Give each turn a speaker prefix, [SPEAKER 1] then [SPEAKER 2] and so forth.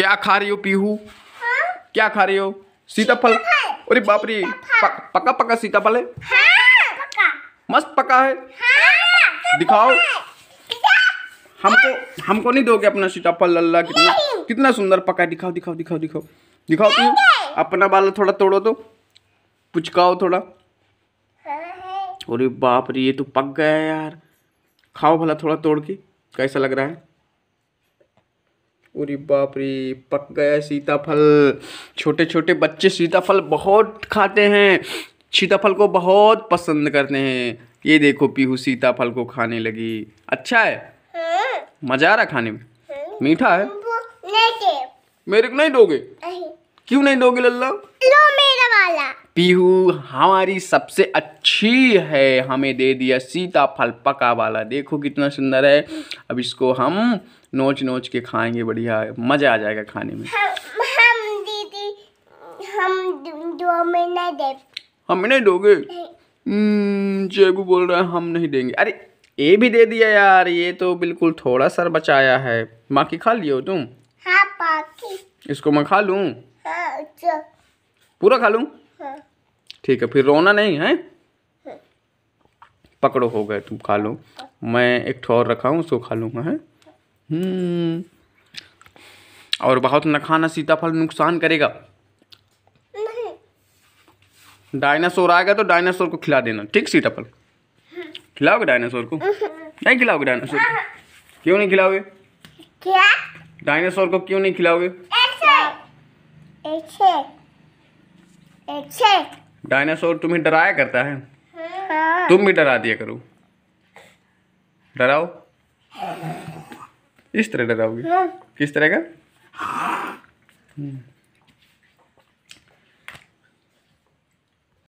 [SPEAKER 1] क्या खा रही हो पीहू हाँ? क्या खा रही हो सीताफल अरे बाप रे पका पक्का सीताफल है हाँ, मस्त पका है हाँ, दिखाओ हमको हमको नहीं दोगे अपना सीताफल लल्ला कितना कितना सुंदर पका है दिखाओ दिखाओ दिखाओ दिखाओ दिखाओ तुम अपना बाल थोड़ा तोड़ो तो पुचकाओ थोड़ा अरे बाप रे ये तो पक गया यार खाओ भला थोड़ा तोड़ के कैसा लग रहा है पूरी बापरी पक गया सीताफल छोटे छोटे बच्चे सीताफल बहुत खाते हैं सीताफल को बहुत पसंद करते हैं ये देखो पीहू सीताफल को खाने लगी अच्छा है मज़ा आ रहा खाने में मीठा है मेरे को नहीं दोगे क्यों नहीं दोगे लल्ला लो मेरा वाला पीहू हमारी सबसे अच्छी है हमें दे दिया सीताफल पका वाला देखो कितना सुंदर है अब इसको हम नोच नोच के खाएंगे बढ़िया मज़ा आ जाएगा खाने में हम हम दीदी हम दो में नहीं हम नहीं दोगे हम्म, जेबू बोल रहा है हम नहीं देंगे अरे ये भी दे दिया यार ये तो बिल्कुल थोड़ा सा बचाया है बाकी खा लियो तुम हाँ इसको मैं खा लू हाँ, अच्छा। पूरा खा लू हाँ। ठीक है फिर रोना नहीं है हाँ। पकड़ो हो गए तुम खा लो हाँ। मैं एक ठोर रखा हूँ उसको खा लूँगा है हम्म। और बहुत न खाना सीताफल नुकसान करेगा डायनासोर आएगा तो डायनासोर को खिला देना ठीक सीताफल खिलाओगे डायनासोर को नहीं खिलाओगे डायनासोर को क्यों नहीं खिलाओगे क्या डायनासोर को क्यों नहीं खिलाओगे ऐसे ऐसे डायनासोर तुम्हें डराया करता है हाँ। तुम भी डरा दिया करो डराओ हाँ। इस तरह डराओगे हाँ। किस तरह का हाँ।